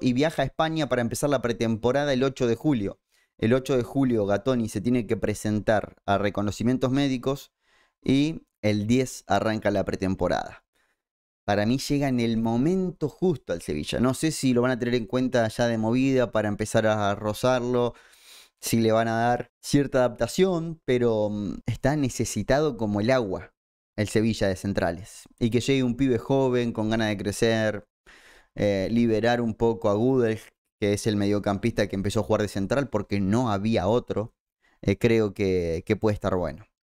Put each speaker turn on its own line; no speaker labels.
y viaja a España para empezar la pretemporada el 8 de julio. El 8 de julio Gatoni se tiene que presentar a reconocimientos médicos y el 10 arranca la pretemporada. Para mí llega en el momento justo al Sevilla. No sé si lo van a tener en cuenta ya de movida para empezar a rozarlo, si le van a dar cierta adaptación, pero mm, está necesitado como el agua el Sevilla de centrales. Y que llegue un pibe joven, con ganas de crecer, eh, liberar un poco a Gudel, que es el mediocampista que empezó a jugar de central porque no había otro. Eh, creo que puede estar bueno.